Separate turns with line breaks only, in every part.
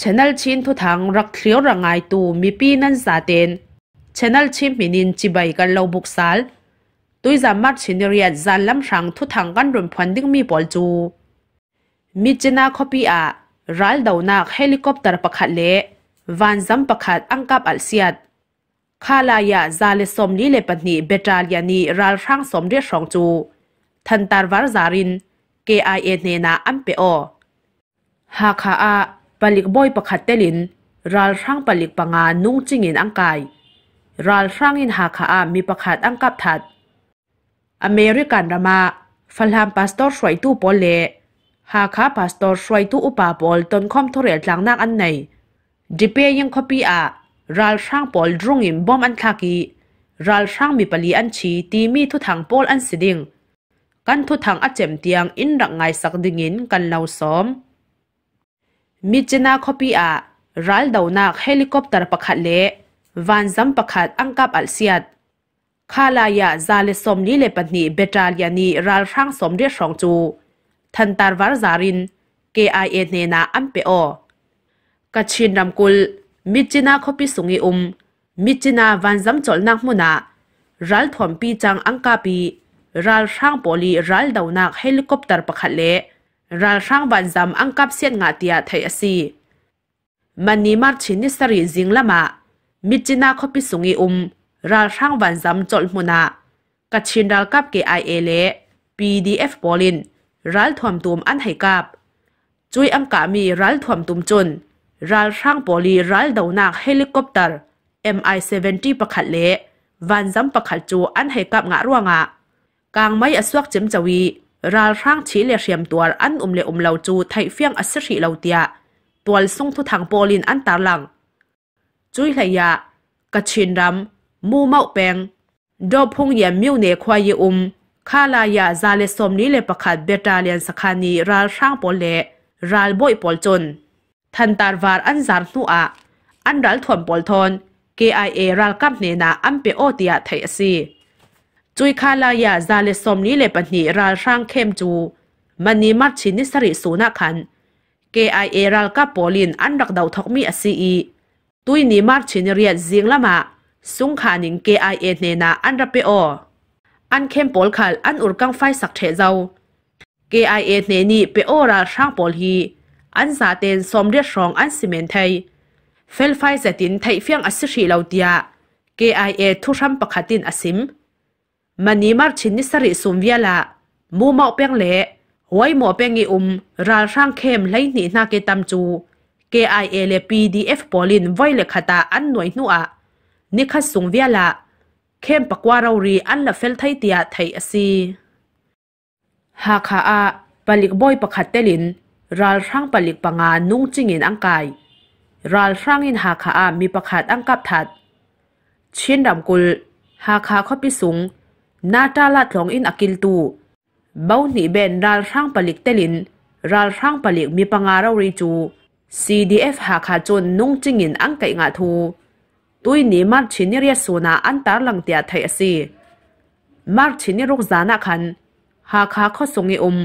ชนัลชินทุทางรักเคลียวรังไอตูมีปีนันสาเตนชนัลชินมีนินจีใบกันเลาบุกสาลตุยสามารถชินเรียดจันล้ำชังทุทางกันรุมพันดึงมีปอลจูมิจนาคอปีอารัลเดาหนักเฮลิคอปเตอร์ประคัดเละวันซ้ำประคัดอังกับอัลเซียดคาลายาซาเลสมลีเลปนีเบตาลยานีรัลร่างสมเรียสองจูทันตารวารซารินเกไอเอเนนาอัมเปโอฮาคาอาปลิกบอยประคัตเตลินรัลร่างปลิกปังานนุ่งจิงอินอังกายรัลร่างอินหาคาอามีประคัตอังกับทัด อเมริกันรามาฟันฮามปาสตอร์สวยตู้ปอลเลหาคาปาสตอร์สวยตู้อุปาปอลตนคอมทุเรศหลังนักอันไหนดิเปยยังคอปีอารัลร่างปอลรุ่งอินบอมอันทากีรัลร่างมีปลีอันชีตีมีทุทังปอลอันสิดิงกันทุทังอัจเจมตียงอินรักไงสักดิ้งอินกันเล่าซ้อมมิจนาคปีอารัลดาวนักเฮลิคอปเตอร์ประคัดเละวันซัมประคัดอังกับอัลเซียดคาลายาซาเลสมนีเลปันีเบตาลยานีรัลร่งสมเรียสองจูทันตารวาร์ซารินเกไอเอเนนาอัมเปโอกะชินรมกุลมิจินาคปิสุงิอุม มิจินาวันซัมจลนักมุนารัลถมปีจังอังกาปีรัลร่งโปลีรัลดาวนักเฮลิคอปเตอร์ประคัดเละ ral rang ban zam ăn kap xiết nga tia thai asi mani mar chin ni sari jing lama michina khopi sungi um ral rang ban zam chol muna ka chín ral kap ke ai lệ, pdf Bolin ral thom tum ăn hay kap chui ăn ka mi ral thom tum chun ral rang poli ral đầu nak helicopter mi70 pakhat le van zam pakhat chu an hai kap nga ruanga kang mai aswak chem chawi รัลร่างชีเลเชียมตัวอันอุมเลอุมเลาจูไทยเฟียงอัศรีเลาเตียตัวส่งทุทางโปลินอันตาลังจุยเลียกกะชินรำมูเมาแปงดอพงเยี่ยมิวเนควายอุมคาลายาซาเลสมนี้เลประกาศเบตาเลียนสคานีรัลร่างโปเลรัลบอยปอลจนทันตาวารอันจารนุอาอันรัลถวนปอลทอน KIA รัลกับเนนาอัมเปโอเตียไทยซีจุยคาลายาซาเลสอมนี้เลปันนีราช่างเข้มจูมันนีมัดชินิสริสูนักขัน KIA รัลกับโปลินอันรักดาวทกมีอซีตุยนีมัดชินเรียดีิงละมาสุงขานิง KIA เนนาอันรับไปออันเข้มโปลขัดอันอุดกังไฟสักเทเจ้า KIA เนนีไปอราช่างโปลฮีอันซาเตนสมเรียดรองอันซีเมนไทยเฟลไฟเซตินไทยเฟียงอัิชีเลาเดีย KIA ทุชัมปะขัดินอซิมมันนี้มาชินนิสริสุมเวียละ มูเมาเปียงเละหวยหมอเปียงอีอุมราร่างเข้มไหลหนีนาเกตัมจู KIA เล PDF เอลินไว้เลขตาอันหน่วยนัวนิคัสสุงเวียละ เข้มปักว่าเรารีอันละเฟลไทยเตียไทยอซีหากหาอาปลิกบอยประคัดเตลินราลร่างปลิกปังานุ่งจิงเงินอังกายราลร่างอินหากหาอามีประคัดอังกับถัด เช่นดำกุล หากหาข้อพิสุงนาตาลัดหลงอินอกิลตู เบ้าหนีเบนรัลร่างปลิกเตลินรัลร่างปลิกมีปังอาเรารีจู CDF หาขาจนนุ่งจิงินอังไกงาทูตุยนี้มาร์ชินิเรียสูนาอันตารลังเตียไทยสีมาร์ชินิรุกจานาคันหาขาข้อสงอุม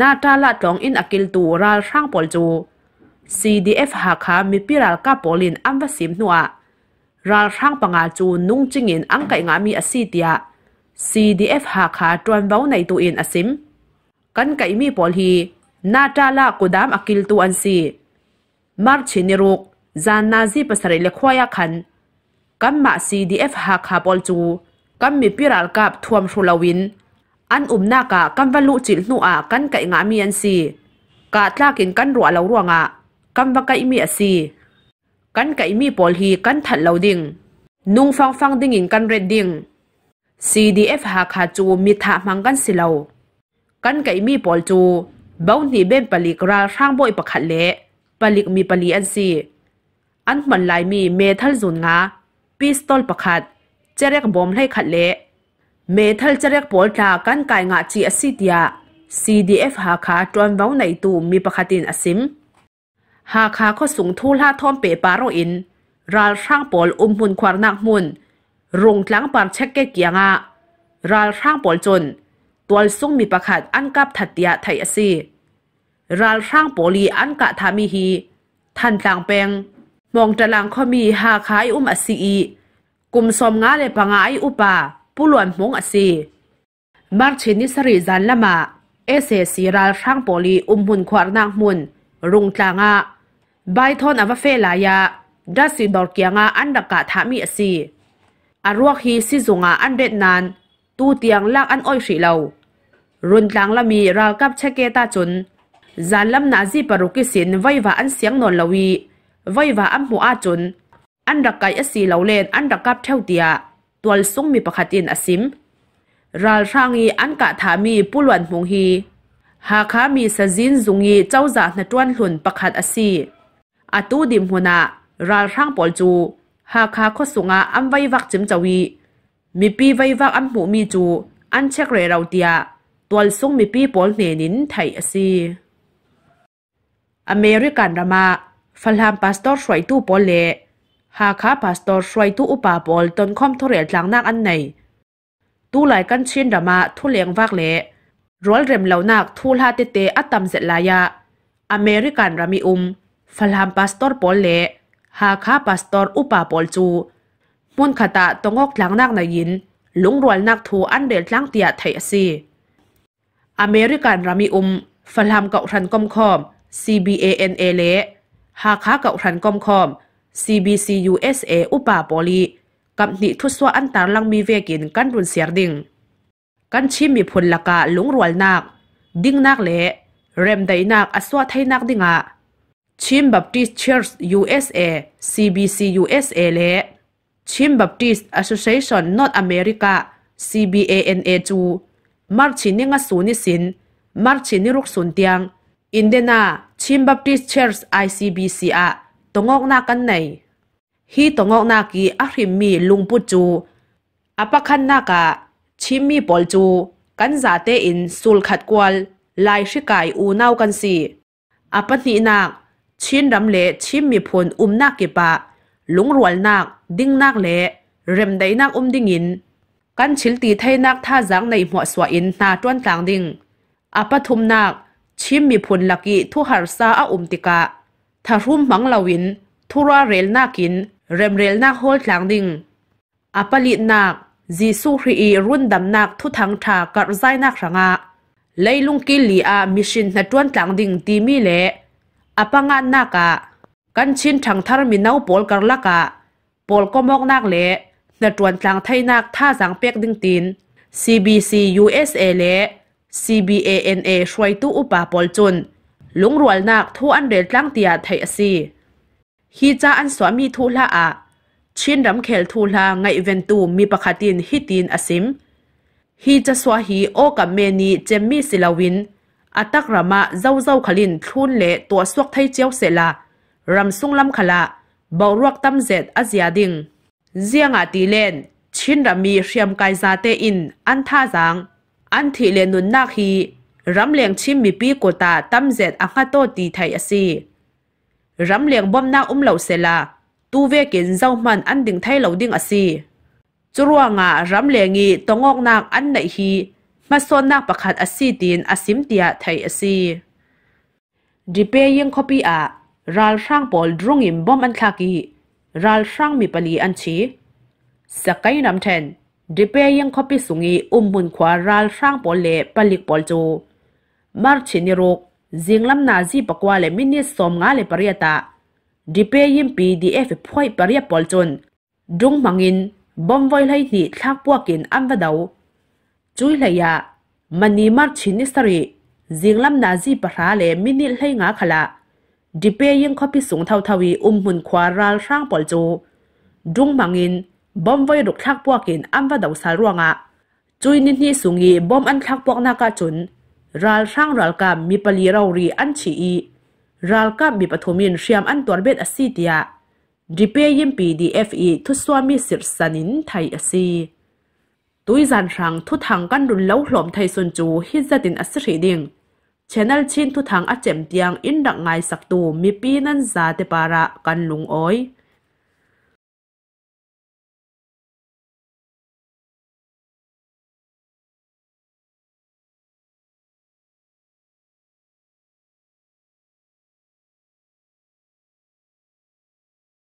นาตาลัดหลงอินอกิลตูรัลร่างปลจู CDF หาขามีปิรัลกาปอลินอัมวสิมนัวรัลร่างปังอาจูนุ่งจิงินอังไกงามีอสีเตีย CDF หากหาตัวนเบ้าในตัวเองอสิมกันไก่มีปอลฮีนาจาลากุดามอกิลตัวอันซีมาร์ชินิรุกจานนาซีภาสาเลควายขันกันมา CDF หากหาปอลจูกันมีพิรัลกับทวมชูลวิน อันอุมนากะกันวัลุจิลนัวกันไก่งามีอันซีกาตลากินกันรัวเลารัวงะกันวักไก่มีอซีกันไก่มีปอลฮีกันถัดเลาดิงนุ่งฟังฟังดิ่งกันเรดดิ่ง CDF หาขาจูมีทามังกันสิเลากันไก่มีปอลจู เบ้าหนีเบ้นปลิกราช่างบ่อยประคัดเละปลิกมีปลีอันซี อันมันลายมีเมทัลจุนงาปิสตอลประคัดจะเรียกบอมให้ขัดเละเมทัลจะเรียกปอลจากันไก่งาจีอัสิตยา CDF หาขาจวนเบ้าในตูมีประคัดินอสิมหาขาก็สูงทูล่าท่อมเปปาโรอินราช่างปอลอุ้มหุนควานักมุนรงทลังปานเช็คเกเกียงะ ราลร่างปอลจน ตัวซุ่งมีประคัดอันกับถัดเตียไทยสีราลร่างปอลีอันกะทามิฮีทันทางเปงมองตะลังข้อมีหาขายอุ้มอสีอีกุมสมงาเลปังไออุปา ผู้หลวนมงอสีมาร์ชินิสริจันละมาเอเซสีราลร่างปอลีอุ้มหุ่นควานนางมุนรุงจางะใบทอนอวเฟลายาดัสซีดอร์เกียงะอันดักกะทามิอสีอารวกฮีซิจงอาอันเด็ดนานตูเตียงลากอันอ้อยสีเลารุนแังละมีรากับเชเกตาจนจานลำนาจีปรุกิสินไว้ว่าอันเสียงนนลวีไว้ว่าอันหัวอาจนอันดักไกอสีเหลาเลนอันดักกับเท่าเตียตัวสุงมีประคตินอสิมราลช่างอีอันกะถามีปุลวนหงฮีหากามีสัจินจงอีเจ้าจากนจวนหลุนประคัดอสีอตูดิมหัวนาราลช่างปอลจูหากาข้อสุงาอันไว้วักจิมจวีมีปีไว้วักอันหมูมีจูอันเช็คเรเราเตียตัวสุงมีปีปอลเนนินไทยอซีอเมริกันรามาฟัลฮามพาสตอร์สวยตู้ปอลเลหากาพาสตอร์สวยตู้อุปาปอลตนคอมทุเรศหลังนักอันไหนตู้หลายกันเชียนรามาทุเลียงวักเลรอลเรมเหล่านักทูลฮาเตเตอัตตัมเซลายาอเมริกันรามีอุมฟัลฮามพาสตอร์ปอลเลหาค้าปัสตอร์อุปาปอลจูมุนขตะตงอกหลังนักนายินลุงรวลนักทูอันเดลลังเตียไทยซีอเมริกันรามีอุมฟลามเกาทันกอมคอม CBANA เลหาค้าเกาทันกอมคอม CBCUSA อุปาปอลีกับนิทุสวอันตางลังมีเวกินกันรุนเสียดิ่งกันชิมมีผลละกาลุงรวลนักดิ่งนักเละเรมไดนักอสวะไทยนักดิงอะชิมบัพติสเชิร์ช USA CBC USA และชิมบัพติสแอส o c i a t i o n อ o r t h America CBANA จูมาร์ชินิงสูนิสินมาร์ชินิรุกสุนเตียงอินเดนาชิมบัพติสเชิร์ช ICBC อะตงอกนากันไหนฮีตงอกนากีอาริมมีลุงปุจูอปะคันนากะชิมมีปอลจูกันจาเตอินสุลขัดกวลลายชิกายอูนาวกันสีอปะนีนากชิ้นรำเละชิมมีพลอุ้มนักเก็บปะลุงรวลนักดิ้งนักเละเร็มได้นักอุ้มดิ้งอินกันชิลตีไทยนักท่าจังในหัวสวอินนาจวนกลางดิ้งอาปทุมนักชิมมีพลลักกิทุหารซาออุ้มติกะทารุมมังลาวินทุราเรลนักินเร็มเรลนักโฮลกลางดิ้งอาปลิตนักจีสุครีรุ่นดำนักทุทังทากัดไซนักรังอาไลลุงกิลีอามิชินนาจวนกลางดิ้งตีมีเละอปังานักกันชินทางทารมินเอาปอลกันลักะปอลก็มองนักเละนตรวนทางไทยนักท่าสังเปีกดึงตีน CBC USA เละ CBANA ช่วยตู้อุปาปอลจุนลุงรวลนักทูอันเดลังเตียไทยสีฮีจ้าอันสวามีทุลาอะชินรำเคลทุลาไงเวนตูมีประคตินฮิตินอสิมฮีจ้าสวาฮีโอกับเมนีเจมมี่สิลาวิน atak rama zau zau khalin thun le tua suak thai cheo se la ram sung lam khala bau ruak tam zet azia ding zianga ti len chin rami hriam kai za te in an tha jang an thi le nun nak hi ram leng chim mi pi ko ta tam zet a kha to ti thai asi ram leng bom na um lo se la tu ve kin zau man an ding thai lo ding asi churuanga ram lengi tongok nak an nei hi มาส่วนนักประคัดอาีดินอาสิมเตียไทยอาีดิเปยังคบีอารัลร่างบอลรุงอิมบอมอันคากีรัลร่างมีปลีอันชีสกายนำเทนดิเปยังคบีสุงีอุ้มมุนขวารัลร่างบอลเล่ปลิกบอลจูมาร์ชินิโรกจิงลำนาจีปกวาเลมินิสอมงาเลปริยตาดิเปยิมปีดีเอฟพ่อยปริยบอลจนดุงมังอินบอมไวไลที่ทักพวกินอันวดาวจุยเลยะมันนีมาชินิสตรีจิงลำนาจีปราเลมินิเลงาขละดิเปยังขพิสุงเทาทวี อุมหุนควาราลร่างปอลจูดุงมังอิน บอมไวดุกทักพวกินอัมวะดาวสารวงะจุยนินี่สุงี บอมอันทักพวกนากาจุนรัลช่างรัลกามมีปลีเรารีอันชีอีรัลกามมีปฐมินเชียมอันตัวเบ็ดอสิเตียดิเปยิมปีดีเอฟอีทุสวามีสิรสนินไทยอสีุยจันทรังทุทังกันรุนเล้าหลอมไทยุ่นจูฮิจตินอัศรีดิงชแนลชินทุทังอัจเจมเตียงอินดักไงสักตูมีปีนันซาเตปาระกันลุงอ้อย